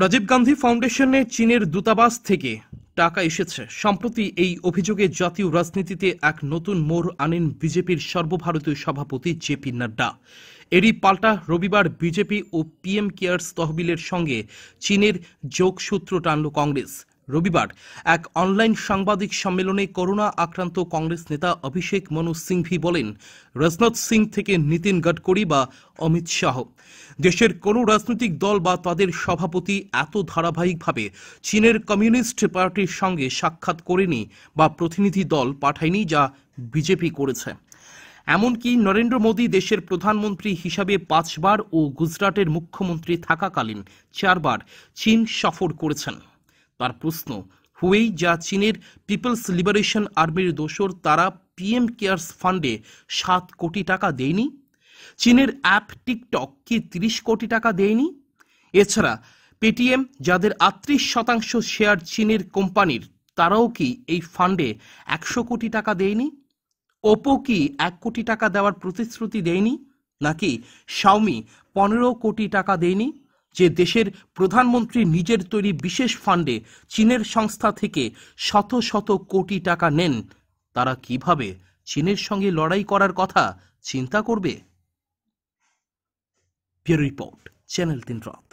রাজীব গান্ধী ফাউন্ডেশনে চীনের দূতাবাস থেকে টাকা এসেছে সম্প্রতি এই অভিযোগে জাতীয় রাজনীতিতে এক নতুন মোড় আনেন বিজেপির সর্বভারতীয় সভাপতি জেপি নাড্ডা এরই পাল্টা রবিবার বিজেপি ও পিএম কেয়ার্স তহবিলের সঙ্গে চীনের যোগসূত্র টানল কংগ্রেস রবিবার এক অনলাইন সাংবাদিক সম্মেলনে করোনা আক্রান্ত কংগ্রেস নেতা অভিষেক মনু সিংভি বলেন রাজনাথ সিং থেকে নীতিন গডকরি বা অমিত শাহ দেশের কোন রাজনৈতিক দল বা তাদের সভাপতি এত ধারাবাহিকভাবে চীনের কমিউনিস্ট পার্টির সঙ্গে সাক্ষাৎ করেনি বা প্রতিনিধি দল পাঠায়নি যা বিজেপি করেছে এমনকি নরেন্দ্র মোদী দেশের প্রধানমন্ত্রী হিসাবে পাঁচবার ও গুজরাটের মুখ্যমন্ত্রী থাকাকালীন চারবার চীন সফর করেছেন তার প্রশ্ন হুয়েই যা চীনের পিপলস লিবারেশন আর্মির দোসর তারা পিএম কেয়ার্স ফান্ডে সাত কোটি টাকা দেয়নি চীনের অ্যাপ টিকটক কি তিরিশ কোটি টাকা দেয়নি এছাড়া পেটিএম যাদের আটত্রিশ শতাংশ শেয়ার চীনের কোম্পানির তারাও কি এই ফান্ডে একশো কোটি টাকা দেয়নি ওপো কি এক কোটি টাকা দেওয়ার প্রতিশ্রুতি দেয়নি নাকি শাওমি পনেরো কোটি টাকা দেয়নি যে দেশের প্রধানমন্ত্রী নিজের তৈরি বিশেষ ফান্ডে চীনের সংস্থা থেকে শত শত কোটি টাকা নেন তারা কিভাবে চীনের সঙ্গে লড়াই করার কথা চিন্তা করবে রিপোর্ট চ্যানেল তিন রাত